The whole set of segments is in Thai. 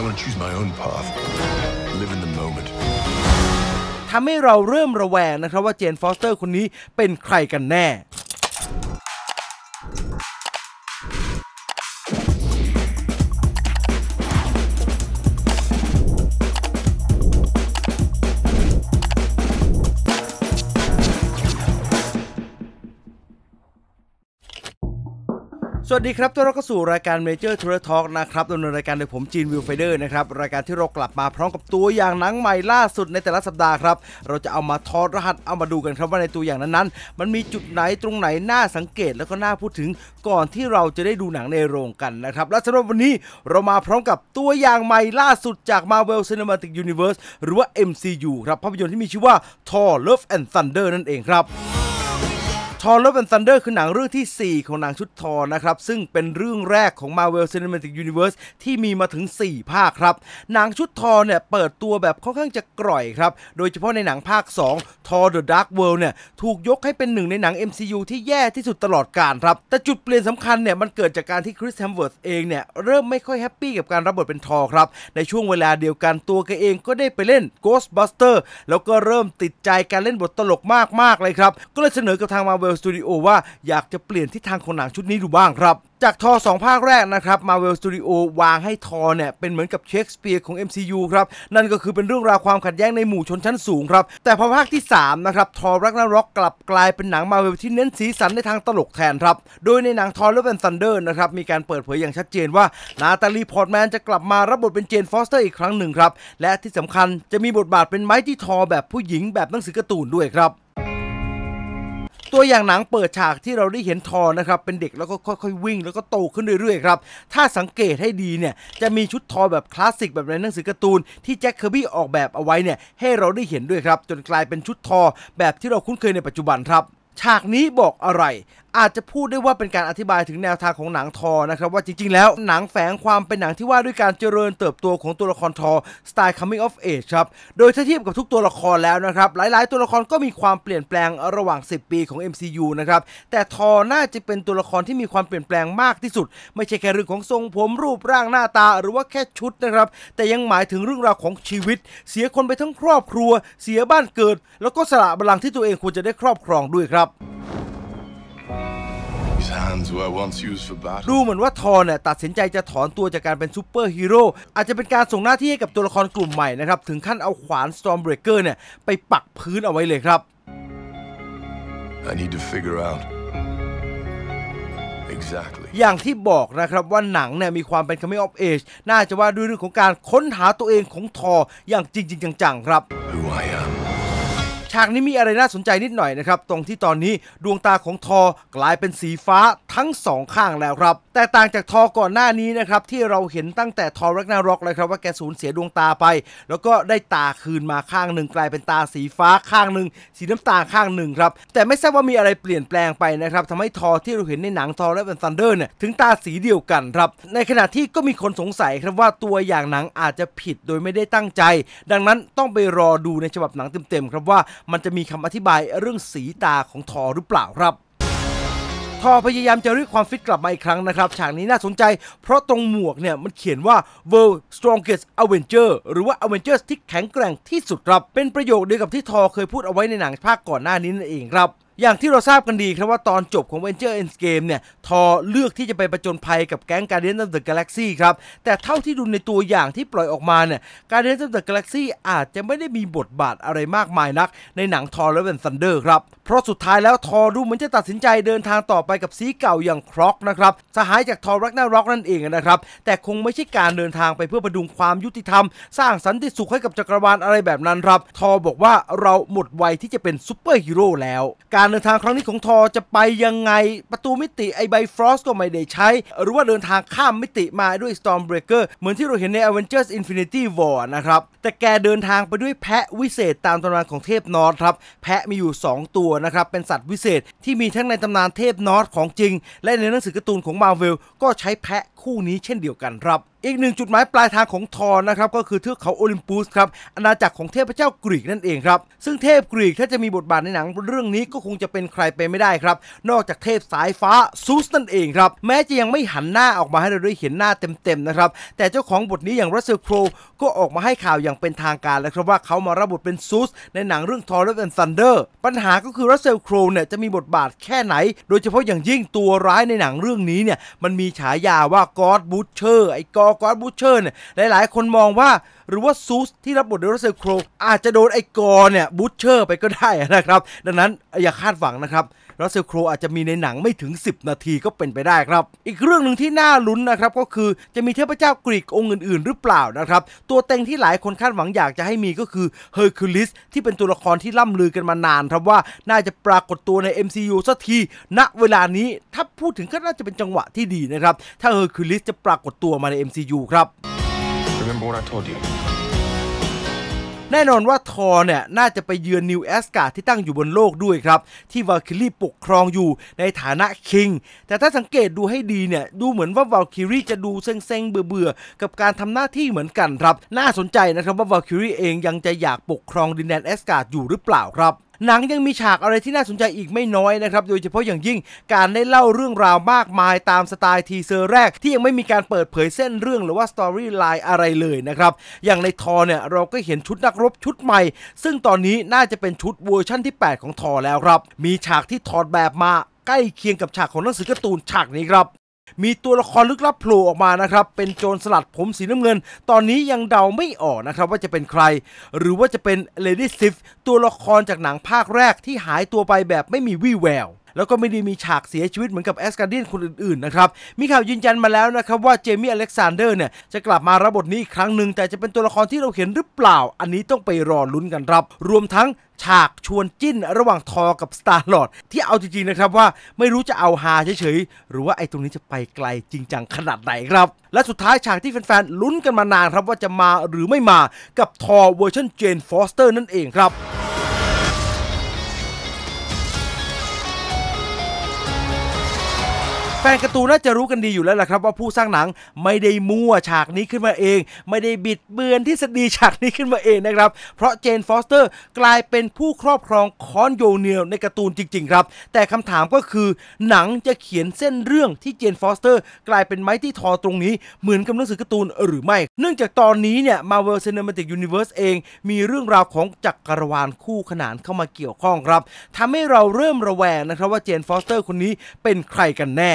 I want to choose my own path. Live in the moment. ทำให้เราเริ่มระแวงนะครับว่าเจนฟอสเตอร์คนนี้เป็นใครกันแน่สวัสดีครับทุกท่านก็สู่รายการ Major t o u r t a l k นะครับดำเนินรายการโดยผมจีนวิวไฟเดอร์นะครับรายการที่เรากลับมาพร้อมกับตัวอย่างหนังใหม่ล่าสุดในแต่ละสัปดาห์ครับ เราจะเอามาทอดรหัสเอามาดูกันครับ ว่าในตัวอย่างนั้นๆ มันมีจุดไหนตรงไหน น่าสังเกตแล้วก็น่าพูดถึงก่อนที่เราจะได้ดูหนังในโรงกันนะครับ และสำหรับวันนี้เรามาพร้อมกับตัวอย่างใหม่ล่าสุดจาก Marvel Cinematic Universe หรือว่า MCU ครับภาพยนตร์ที่มีชื่อว่า Thor Love and Thunder นั่นเองครับทอร์ฟแอนด์ซันเดอร์คือหนังเรื่องที่ 4 ของหนังชุดทอร์นะครับ ซึ่งเป็นเรื่องแรกของ Marvel Cinematic Universe ที่มีมาถึง 4 ภาคครับหนังชุดทอร์เนี่ย เปิดตัวแบบค่อนข้างจะกร่อยครับ โดยเฉพาะในหนังภาค2ทอร์ The Dark World เนี่ย ถูกยกให้เป็นหนึ่งในหนัง MCU ที่แย่ที่สุดตลอดกาลครับ แต่จุดเปลี่ยนสำคัญเนี่ย มันเกิดจากการที่คริสแฮมเวิร์ธเองเนี่ยเริ่มไม่ค่อยแฮปปี้กับการรับบทเป็นทอร์ครับในช่วงเวลาเดียวกันตัวเองก็ได้ไปเล่น Ghostbuster แล้วก็เริ่มติดใจการเล่นบทตลกมากๆเลยครับก็เลยเสนอกับทาง Marvel Marvel Studio ว่าอยากจะเปลี่ยนทิศทางของหนังชุดนี้ดูบ้างครับ จากทอสองภาคแรกนะครับ Marvel Studio วางให้ทอเนี่ยเป็นเหมือนกับเชคสเปียร์ของ MCU ครับนั่นก็คือเป็นเรื่องราวความขัดแย้งในหมู่ชนชั้นสูงครับ แต่พอภาคที่ 3 นะครับทอรักนารกกลับกลายเป็นหนังมาเวลที่เน้นสีสันในทางตลกแทนครับ โดยในหนังทอร์และเป็นซันเดอร์นะครับมีการเปิดเผยอย่างชัดเจนว่านาตาลีพอร์ตแมนจะกลับมารับบทเป็นเจนฟอสเตอร์อีกครั้งหนึ่งครับและที่สำคัญจะมีบทบาทเป็นไม้ที่ทอแบบผู้หญิงแบบหนังสือการ์ตูนด้วยครับตัวอย่างหนังเปิดฉากที่เราได้เห็นทอนะครับ เป็นเด็กแล้วก็ค่อยๆวิ่ง แล้วก็โตขึ้นเรื่อยๆครับ ถ้าสังเกตให้ดีเนี่ยจะมีชุดทอแบบคลาสสิกแบบในหนังสือการ์ตูน ที่แจ็คเคอร์บี้ออกแบบเอาไว้เนี่ย ให้เราได้เห็นด้วยครับ จนกลายเป็นชุดทอแบบที่เราคุ้นเคยในปัจจุบันครับ ฉากนี้บอกอะไรอาจจะพูดได้ว่าเป็นการอธิบายถึงแนวทางของหนังทอนะครับว่าจริงๆ แล้วหนังแฝงความเป็นหนังที่ว่าด้วยการเจริญเติบโตของตัวละครทอสไตล์ coming of age ครับโดยเทียบกับทุกตัวละครแล้วนะครับหลายๆตัวละครก็มีความเปลี่ยนแปลงระหว่าง 10 ปีของ MCU นะครับแต่ทอน่าจะเป็นตัวละครที่มีความเปลี่ยนแปลงมากที่สุด ไม่ใช่แค่เรื่องของทรงผมรูปร่างหน้าตาหรือว่าแค่ชุดนะครับ แต่ยังหมายถึงเรื่องราวของชีวิตเสียคนไปทั้งครอบครัว เสียบ้านเกิด แล้วก็สละบัลลังก์ที่ตัวเองควรจะได้ครอบครองด้วยครับดูเหมือนว่าทอ์เนี่ยตัดสินใจจะถอนตัวจากการเป็นซูเปอร์ฮีโร่อาจจะเป็นการส่งหน้าที่ให้กับตัวละครกลุ่มใหม่นะครับถึงขั้นเอาขวานสตอมเบรเกอร์เนี่ยไปปักพื้นเอาไว้เลยครับ I need to figure out exactly อย่างที่บอกนะครับว่าหนังเนี่ยมีความเป็น coming of age น่าจะว่าด้วยเรื่องของการค้นหาตัวเองของทออย่างจริงๆจังๆครับ Who I am ฉากนี้มีอะไรน่าสนใจนิดหน่อยนะครับตรงที่ตอนนี้ดวงตาของทอกลายเป็นสีฟ้าทั้งสองข้างแล้วครับ แต่ต่างจากทอก่อนหน้านี้นะครับที่เราเห็นตั้งแต่ทอรักนาร็อกเลยครับว่าแกสูญเสียดวงตาไป แล้วก็ได้ตาคืนมาข้างหนึ่ง กลายเป็นตาสีฟ้าข้างหนึ่งสีน้ำตาข้างหนึ่งครับแต่ไม่ทราบว่ามีอะไรเปลี่ยนแปลงไปนะครับทำให้ทอที่เราเห็นในหนังทอและเป็นซันเดอร์เนี่ยถึงตาสีเดียวกันครับในขณะที่ก็มีคนสงสัยครับว่าตัวอย่างหนังอาจจะผิดโดยไม่ได้ตั้งใจ ดังนั้นต้องไปรอดูในฉบับหนังเต็มๆครับว่ามันจะมีคำอธิบายเรื่องสีตาของทอหรือเปล่าครับ ทอพยายามจะเรียกความฟิตกลับมาอีกครั้งนะครับฉากนี้น่าสนใจเพราะตรงหมวกเนี่ยมันเขียนว่า World Strongest Avenger หรือว่า Avengers ที่แข็งแกร่งที่สุดครับ เป็นประโยคเดียวกับที่ทอเคยพูดเอาไว้ในหนังภาคก่อนหน้านี้นั่นเองครับอย่างที่เราทราบกันดีครับว่าตอนจบของ Avenger Endgame เนี่ยทอเลือกที่จะไปประจนภัยกับแก๊ง Guardians of the Galaxy ครับแต่เท่าที่ดูในตัวอย่างที่ปล่อยออกมาเนี่ย Guardians of the Galaxy อาจจะไม่ได้มีบทบาทอะไรมากมายนักในหนังทอและเวนซันเดอร์ครับเพราะสุดท้ายแล้วทอดูเหมือนจะตัดสินใจเดินทางต่อไปกับซีเก่าอย่างคร็อกนะครับสหายจากทอรักหน้าร็อกนั่นเองนะครับแต่คงไม่ใช่การเดินทางไปเพื่อประดุงความยุติธรรมสร้างสันติสุขให้กับจักรวาลอะไรแบบนั้นครับทอบอกว่าเราหมดวัยที่จะเป็นซูเปอร์ฮีโร่แล้ว การการเดินทางครั้งนี้ของทอจะไปยังไงประตูมิติไอใบฟรอสก็ไม่ได้ใช้ หรือว่าเดินทางข้ามมิติมาด้วย Stormbreaker เหมือนที่เราเห็นใน Avengers Infinity War นะครับแต่แกเดินทางไปด้วยแพะวิเศษตามตำนานของเทพนอร์ครับ แพะมีอยู่ 2 ตัวนะครับ เป็นสัตว์วิเศษที่มีทั้งในตำนานเทพนอร์ของจริง และในหนังสือการ์ตูนของมาเวลก็ใช้แพะคู่นี้เช่นเดียวกันครับอีกหนึ่งจุดหมายปลายทางของทอนนะครับ ก็คือเทือกเขาโอลิมปัสครับอาณาจักรของเทพเจ้ากรีกนั่นเองครับ ซึ่งเทพกรีกถ้าจะมีบทบาทในหนังเรื่องนี้ก็คงจะเป็นใครไปไม่ได้ครับ นอกจากเทพสายฟ้าซูสนั่นเองครับ แม้จะยังไม่หันหน้าออกมาให้เราได้เห็นหน้าเต็มๆนะครับ แต่เจ้าของบทนี้อย่างรัสเซลโครก็ออกมาให้ข่าวอย่างเป็นทางการแล้วครับว่าเขามารับบทเป็นซูสในหนังเรื่องทอร์เรนซันเดอร์ปัญหาก็คือรัสเซลโครเนี่ยจะมีบทบาทแค่ไหนโดยเฉพาะอย่างยิ่งตัวร้ายในหนังเรื่องนี้เนี่ยมันมีฉายาว่ากรอดบูชเชอร์ไอ้กกอร์บูเชอร์เนี่ยหลายๆคนมองว่าหรือว่าซูสที่รับบทโดยรัสเซลโครอาจจะโดนไอ้กอเนี่ย บูเชอร์ไปก็ได้นะครับ ดังนั้นอย่าคาดหวังนะครับรัสเซลโคร อาจจะมีในหนังไม่ถึง 10 นาทีก็เป็นไปได้ครับ อีกเรื่องหนึ่งที่น่าลุ้นนะครับก็คือจะมีเทพเจ้ากรีกองค์อื่น ๆ หรือเปล่านะครับ ตัวเต็งที่หลายคนคาดหวังอยากจะให้มีก็คือเฮอร์คิวลิสที่เป็นตัวละครที่ล่ำลือกันมานานครับว่าน่าจะปรากฏตัวใน MCU สักที ณเวลานี้ถ้าพูดถึงก็น่าจะเป็นจังหวะที่ดีนะครับถ้าเฮอร์คิวลิสจะปรากฏตัวมาใน MCU ครับ Remember what I told you แน่นอนว่าทอเนี่ยน่าจะไปเยือนนิวแอสการ์ที่ตั้งอยู่บนโลกด้วยครับ ที่วาลคิรีปกครองอยู่ในฐานะคิงแต่ถ้าสังเกตดูให้ดีเนี่ยดูเหมือนว่าวาลคิรีจะดูเซ็งๆเบื่อๆกับการทำหน้าที่เหมือนกันครับ น่าสนใจนะครับว่าวาลคิรีเองยังจะอยากปกครองดินแดนแอสการ์อยู่หรือเปล่าครับหนังยังมีฉากอะไรที่น่าสนใจอีกไม่น้อยนะครับโดยเฉพาะอย่างยิ่งการได้เล่าเรื่องราวมากมายตามสไตล์ทีเซอร์แรกที่ยังไม่มีการเปิดเผยเส้นเรื่องหรือว่าสตอรี่ไลน์อะไรเลยนะครับ อย่างในทอเนี่ยเราก็เห็นชุดนักรบชุดใหม่ ซึ่งตอนนี้น่าจะเป็นชุดเวอร์ชั่นที่ 8 ของทอแล้วครับ มีฉากที่ถอดแบบมาใกล้เคียงกับฉากของหนังสือการ์ตูนฉากนี้ครับมีตัวละครลึกลับโผล่ออกมานะครับ เป็นโจรสลัดผมสีน้ำเงิน ตอนนี้ยังเดาไม่ออกนะครับว่าจะเป็นใคร หรือว่าจะเป็นเลดี้ซิฟตัวละครจากหนังภาคแรกที่หายตัวไปแบบไม่มีวี่แววแล้วก็ไม่ได้มีฉากเสียชีวิตเหมือนกับแอสการเดียนคนอื่นๆนะครับ มีข่าวยืนยันมาแล้วนะครับว่าเจมี่อเล็กซานเดอร์เนี่ยจะกลับมารับบทนี้อีกครั้งหนึ่งแต่จะเป็นตัวละครที่เราเห็นหรือเปล่า อันนี้ต้องไปรอลุ้นกันครับ รวมทั้งฉากชวนจิ้นระหว่างทอกับสตาร์ลอดที่เอาจริงๆนะครับว่าไม่รู้จะเอาฮาเฉยๆ หรือว่าไอ้ตรงนี้จะไปไกลจริงจังขนาดไหนครับ และสุดท้ายฉากที่แฟนๆลุ้นกันมานานครับว่าจะมาหรือไม่มากับทอเวอร์ชันเจนฟอสเตอร์นั่นเองครับแฟนการ์ตูนน่าจะรู้กันดีอยู่แล้วแหละครับ ว่าผู้สร้างหนังไม่ได้มั่วฉากนี้ขึ้นมาเอง ไม่ได้บิดเบือนทฤษฎีฉากนี้ขึ้นมาเองนะครับ เพราะเจนฟอสเตอร์กลายเป็นผู้ครอบครองคอนโยเนียลในการ์ตูนจริง ๆ ครับ แต่คำถามก็คือหนังจะเขียนเส้นเรื่องที่เจนฟอสเตอร์กลายเป็นไม้ที่ทอตรงนี้ เหมือนกับหนังสือการ์ตูนหรือไม่ เนื่องจากตอนนี้เนี่ยมาเวลเซีเนมาติกยูนิเวอร์สเองมีเรื่องราวของจักรวาลคู่ขนานเข้ามาเกี่ยวข้องครับทำให้เราเริ่มระแวงนะครับว่าเจนฟอสเตอร์คนนี้เป็นใครกันแน่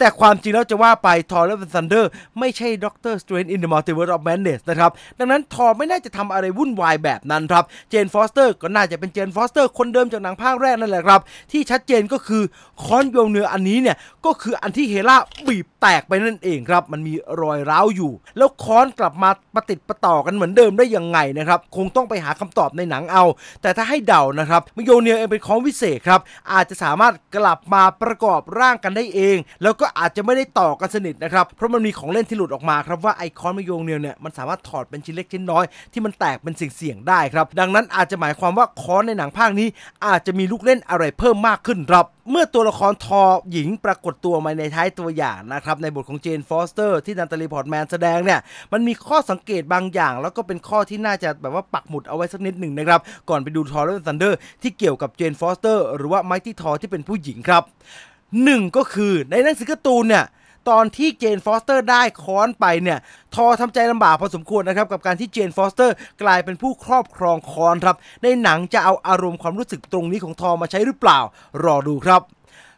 แต่ความจริงแล้วจะว่าไป ทอร์และซันเดอร์ไม่ใช่ด็อกเตอร์สเตรน์อินเดอะมัลติเวิร์สออฟแมนเนสนะครับดังนั้นทอร์ไม่น่าจะทำอะไรวุ่นวายแบบนั้นครับเจนฟอสเตอร์ก็น่าจะเป็นเจนฟอสเตอร์ คนเดิมจากหนังภาคแรกนั่นแหละครับ ที่ชัดเจนก็คือคอนโยงเนื้ออันนี้เนี่ยก็คืออันที่เฮล่าบีบแตกไปนั่นเองครับ มันมีรอยร้าวอยู่ แล้วคอนกลับมาประติดประต่อกันเหมือนเดิมได้ยังไงนะครับคงต้องไปหาคำตอบในหนังเอา แต่ถ้าให้เดานะครับมิโยเนียเองเป็นของวิเศษครับอาจจะสามารถกลับมาประกอบร่างกันได้เอง แล้วก็อาจจะไม่ได้ต่อกันสนิทนะครับ เพราะมันมีของเล่นที่หลุดออกมาครับว่าไอคอนมโยงเนียเนี่ยมันสามารถถอดเป็นชิ้นเล็กชิ้นน้อยที่มันแตกเป็นสิ่งเสี่ยงได้ครับ ดังนั้นอาจจะหมายความว่าคอนในหนังภาคนี้ อาจจะมีลูกเล่นอะไรเพิ่มมากขึ้นครับ เมื่อตัวละครทอหญิงปรากฏตัวมาในท้ายตัวอย่างนะครับในบทของเจนฟอสเตอร์ที่นันตลีพอร์ตแมนแสดงเนี่ยมันมีข้อสังเกตบางอย่าง แล้วก็เป็นข้อที่น่าจะแบบว่าปักหมุดเอาไว้สักนิดหนึ่งนะครับก่อนไปดูทอร์เรนซันเดอร์ที่เกี่ยวกับเจนฟอสเตอร์หรือว่าไมที่ทอที่เป็นผู้หญิงครับหนึ่งก็คือในหนังสือการ์ตูนเนี่ยตอนที่เจนฟอสเตอร์ได้ค้อนไปเนี่ยทอทำใจลำบากพอสมควรนะครับกับการที่เจนฟอสเตอร์กลายเป็นผู้ครอบครองค้อนครับในหนังจะเอาอารมณ์ความรู้สึกตรงนี้ของทอมาใช้หรือเปล่า รอดูครับ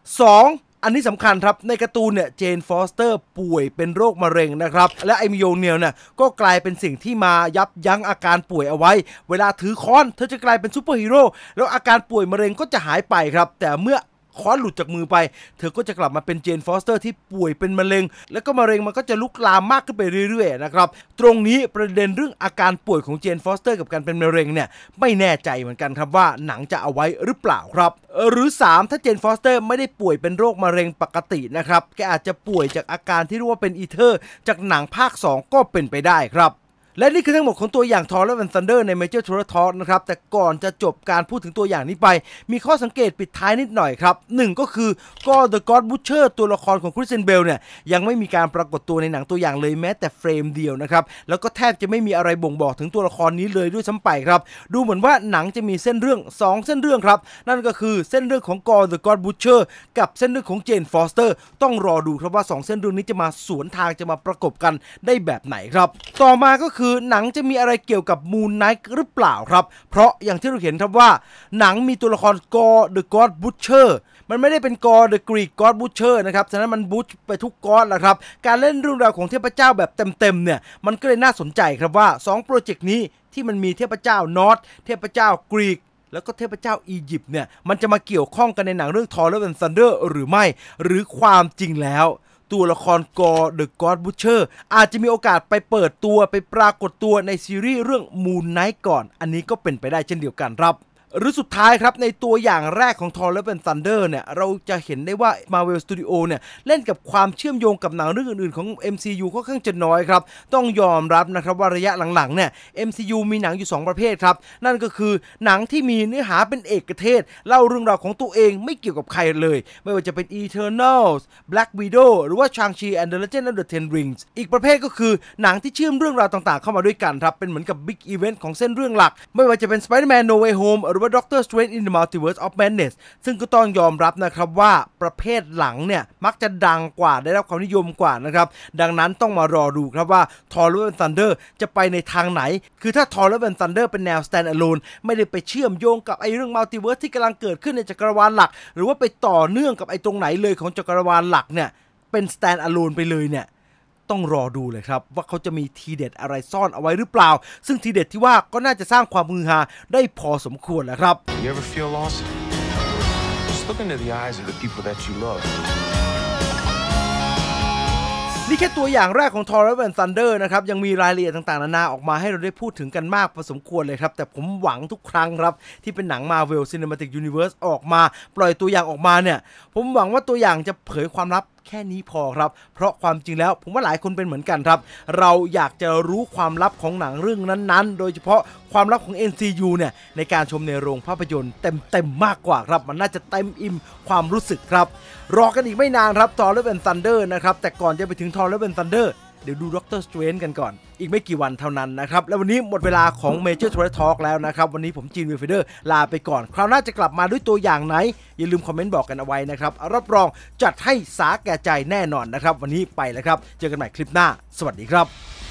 2. อันนี้สำคัญครับในการ์ตูนเนี่ยเจนฟอสเตอร์ป่วยเป็นโรคมะเร็งนะครับและไอมิโยเนียลเนี่ยก็กลายเป็นสิ่งที่มายับยั้งอาการป่วยเอาไว้ เวลาถือค้อนเธอจะกลายเป็นซูเปอร์ฮีโร่แล้วอาการป่วยมะเร็งก็จะหายไปครับ แต่เมื่อค้อนหลุดจากมือไป เธอก็จะกลับมาเป็นเจนฟอสเตอร์ที่ป่วยเป็นมะเร็ง แล้วก็มะเร็งมันก็จะลุกลามมากขึ้นไปเรื่อยๆนะครับ ตรงนี้ประเด็นเรื่องอาการป่วยของเจนฟอสเตอร์กับการเป็นมะเร็งเนี่ยไม่แน่ใจเหมือนกันครับว่าหนังจะเอาไว้หรือเปล่าครับ หรือ 3 ถ้าเจนฟอสเตอร์ไม่ได้ป่วยเป็นโรคมะเร็งปกตินะครับแกอาจจะป่วยจากอาการที่เรียกว่าเป็นอีเทอร์จากหนังภาค 2 ก็เป็นไปได้ครับและนี่คือทั้งหมดของตัวอย่างทอร์และแวนซันเดอร์ในเมเจอร์ทัวร์ทอร์นะครับแต่ก่อนจะจบการพูดถึงตัวอย่างนี้ไป มีข้อสังเกตปิดท้ายนิดหน่อยครับหนึ่งก็คือก็เดอะก็อดบูชเชอร์ตัวละครของคริสเซนเบลเนี่ยยังไม่มีการปรากฏตัวในหนังตัวอย่างเลยแม้แต่เฟรมเดียวนะครับแล้วก็แทบจะไม่มีอะไรบ่งบอกถึงตัวละครนี้เลยด้วยซ้ำไปครับ ดูเหมือนว่าหนังจะมีเส้นเรื่อง 2 เส้นเรื่องครับนั่นก็คือเส้นเรื่องของกอเดอะก็อดบูชเชอร์กับเส้นเรื่องของเจนฟอสเตอร์ต้องรอดูครับว่า 2 เส้นเรื่องนี้จะมาสวนทางจะมาประกบกันได้แบบไหนครับ ต่อมาก็คือคือหนังจะมีอะไรเกี่ยวกับมูนไนท์หรือเปล่าครับ เพราะอย่างที่เราเห็นครับว่า หนังมีตัวละครกอร์เดอะกอดบูชเชอร์มันไม่ได้เป็นกอร์เดอะกรีกกอดบูชเชอร์นะครับฉะนั้นมันบูชไปทุกกอดนะครับ การเล่นเรื่องราวของเทพเจ้าแบบเต็มๆเนี่ยมันก็เลยน่าสนใจครับว่า2โปรเจกต์นี้ที่มันมีเทพเจ้านอตเทพเจ้ากรีกแล้วก็เทพเจ้าอียิปต์เนี่ยมันจะมาเกี่ยวข้องกันในหนังเรื่องทอร์เรนซันเดอร์หรือไม่หรือความจริงแล้วตัวละครกอ The God Butcher อาจจะมีโอกาสไปเปิดตัวไปปรากฏตัวในซีรีส์เรื่อง Moon Knight ก่อน อันนี้ก็เป็นไปได้เช่นเดียวกันครับหรือสุดท้ายครับในตัวอย่างแรกของทอร์และเ a n นซันเดอร์เนี่ย เราจะเห็นได้ว่า Marvel Studio เนี่ย เล่นกับความเชื่อมโยงกับหนังเรื่องอื่นๆ ของ MCU ค่อนข้างจะน้อยครับ ต้องยอมรับนะครับว่าระยะหลังๆ เนี่ย MCU มีหนังอยู่ 2 ประเภทครับ นั่นก็คือหนังที่มีเนื้อหาเป็นเอกเทศ เล่าเรื่องราวของตัวเองไม่เกี่ยวกับใครเลย ไม่ว่าจะเป็น Eternals Black Widow หรือว่า Shang-Chi and the Legend of the Ten Rings อีกประเภทก็คือหนังที่เชื่อมเรื่องราวต่างๆ เข้ามาด้วยกันครับเป็นเหมือนกับบิ๊กอีเวนต์ของเส้นเรื่องหลัก ไม่ว่าจะเป็น Spider-Man No Way Home หรือว่า Doctor Strange in the Multiverse of Madness ซึ่งก็ต้องยอมรับนะครับว่าประเภทหลังเนี่ย มักจะดังกว่าได้รับความนิยมกว่านะครับ ดังนั้นต้องมารอดูครับว่าทอร์เรนซันเดอร์จะไปในทางไหน คือถ้าทอร์เรนซันเดอร์เป็นแนว stand alone ไม่ได้ไปเชื่อมโยงกับไอเรื่อง Multiverse ที่กำลังเกิดขึ้นในจักรวาลหลัก หรือว่าไปต่อเนื่องกับไอตรงไหนเลยของจักรวาลหลักเนี่ยเป็น stand alone ไปเลยเนี่ยต้องรอดูเลยครับ ว่าเขาจะมีทีเด็ดอะไรซ่อนเอาไว้หรือเปล่า ซึ่งทีเด็ดที่ว่าก็น่าจะสร้างความมือฮาได้พอสมควรแล้วครับ You ever feel lost? Just look into the eyes of the people that you love. นี่แค่ตัวอย่างแรกของทอร์เรนซันเดอร์นะครับ ยังมีรายละเอียดต่าง ๆ นานาออกมาให้เราได้พูดถึงกันมากพอสมควรเลยครับ แต่ผมหวังทุกครั้งครับ ที่เป็นหนังมาเวลซิน n e าติกยูนิเวอร์สออกมาปล่อยตัวอย่างออกมาเนี่ยผมหวังว่าตัวอย่างจะเผยความลับแค่นี้พอครับ เพราะความจริงแล้วผมว่าหลายคนเป็นเหมือนกันครับ เราอยากจะรู้ความลับของหนังเรื่องนั้นๆ โดยเฉพาะความลับของ NCU เนี่ยในการชมในโรงภาพยนตร์เต็มๆ มากกว่าครับ มันน่าจะเต็มอิ่มความรู้สึกครับ รอกันอีกไม่นานครับทอร์เรเบนซันเดอร์นะครับ แต่ก่อนจะไปถึงทอร์เรเบนซันเดอร์เดี๋ยวดูด็อกเตอร์สเตรนกันก่อนอีกไม่กี่วันเท่านั้นนะครับ แล้ววันนี้หมดเวลาของ Major t o ร r e ทอล์กแล้วนะครับ วันนี้ผมจีนวิลเฟเดอร์ลาไปก่อน คราวหน้าจะกลับมาด้วยตัวอย่างไหน อย่าลืมคอมเมนต์บอกกันเอาไว้นะครับรับรองจัดให้สาแก่ใจแน่นอนนะครับ วันนี้ไปแล้วครับ เจอกันใหม่คลิปหน้าสวัสดีครับ